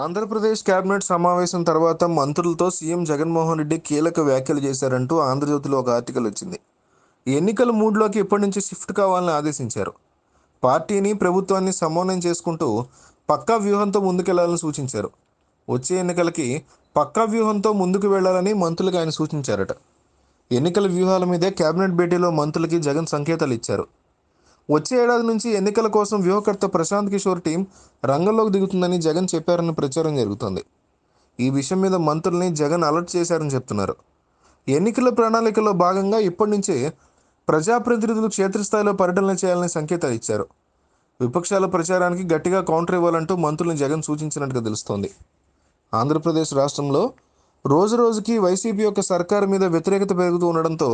Andhra Pradesh cabinet సమావేశం తర్వాత మంత్రులతో సీఎం జగన్మోహన్ రెడ్డి కీలక వ్యాఖ్యలు చేశారంటూ ఆంధ్రజ్యోతిలో ఒక ఆర్టికల్ వచ్చింది ఎన్నికల మూడ్లోకి ఎప్పటి నుంచి షిఫ్ట్ కావాలని ఆదేశించారు పార్టీని ప్రభుత్వాన్ని సమన్వయం చేసుకుంటూ పక్కా వ్యూహంతో ముందుకెళ్లాలని సూచించారు వచ్చే ఎన్నికలకి పక్కా వ్యూహంతో ముందుకు వెళ్లాలని మంత్రులకు ఆయన సూచించారట ఎన్నికల వ్యూహాల మీదే కేబినెట్ భేటీలో మంత్రులకి జగన్ సంకేతాలు ఇచ్చారు వచ్చే ఏడాది నుంచి ఎన్నికల కోసం వ్యూహకర్త ప్రశాంత్ కిషోర్ టీం రంగంలోకి దిగుతుందని జగన్ చెప్పారని ప్రచారం జరుగుతోంది ఈ విషయం మీద మంత్రుల్ని జగన్ అలర్ట్ చేశారని చెప్తున్నారు ఎన్నికల ప్రణాళికలో భాగంగా ఇప్పటి నుంచే ప్రజాప్రతినిధులు క్షేత్రస్థాయిలో పర్యటన చేయాలని సంకేతాలు ఇచ్చారు విపక్షాల ప్రచారానికి గట్టిగా కౌంటర్ ఇవ్వాలంటూ మంత్రులను జగన్ సూచించినట్టుగా తెలుస్తోంది ఆంధ్రప్రదేశ్ రాష్ట్రంలో రోజు రోజుకి వైసీపీ యొక్క సర్కారు మీద వ్యతిరేకత పెరుగుతూ ఉండడంతో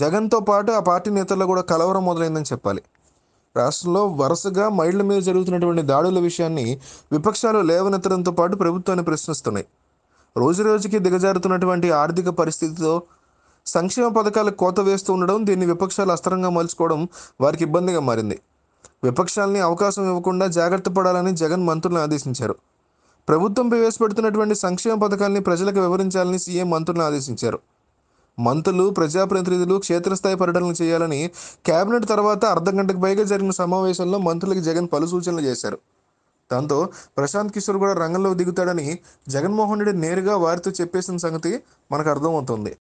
జగన్తో పాటు ఆ పార్టీ నేతల్లో కూడా కలవరం మొదలైందని చెప్పాలి రాష్ట్రంలో వరుసగా మహిళల మీద జరుగుతున్నటువంటి దాడుల విషయాన్ని విపక్షాలు లేవనెత్తడంతో పాటు ప్రభుత్వాన్ని ప్రశ్నిస్తున్నాయి రోజు రోజుకి దిగజారుతున్నటువంటి ఆర్థిక పరిస్థితితో సంక్షేమ పథకాలు కోత వేస్తూ ఉండడం దీన్ని విపక్షాలు అస్త్రంగా మలుచుకోవడం వారికి ఇబ్బందిగా మారింది విపక్షాలని అవకాశం ఇవ్వకుండా జాగ్రత్త పడాలని జగన్ మంత్రులను ఆదేశించారు ప్రభుత్వం ప్రవేశపెడుతున్నటువంటి సంక్షేమ పథకాలని ప్రజలకు వివరించాలని సీఎం మంత్రులను ఆదేశించారు మంత్రులు ప్రజాప్రతినిధులు క్షేత్రస్థాయి పర్యటనలు చేయాలని కేబినెట్ తర్వాత అర్ధ గంటకు పైగా జరిగిన సమావేశంలో మంత్రులకు జగన్ పలు సూచనలు చేశారు దాంతో ప్రశాంత్ కిషోర్ కూడా రంగంలోకి దిగుతాడని జగన్మోహన్ రెడ్డి నేరుగా వారితో చెప్పేసిన సంగతి మనకు అర్థమవుతుంది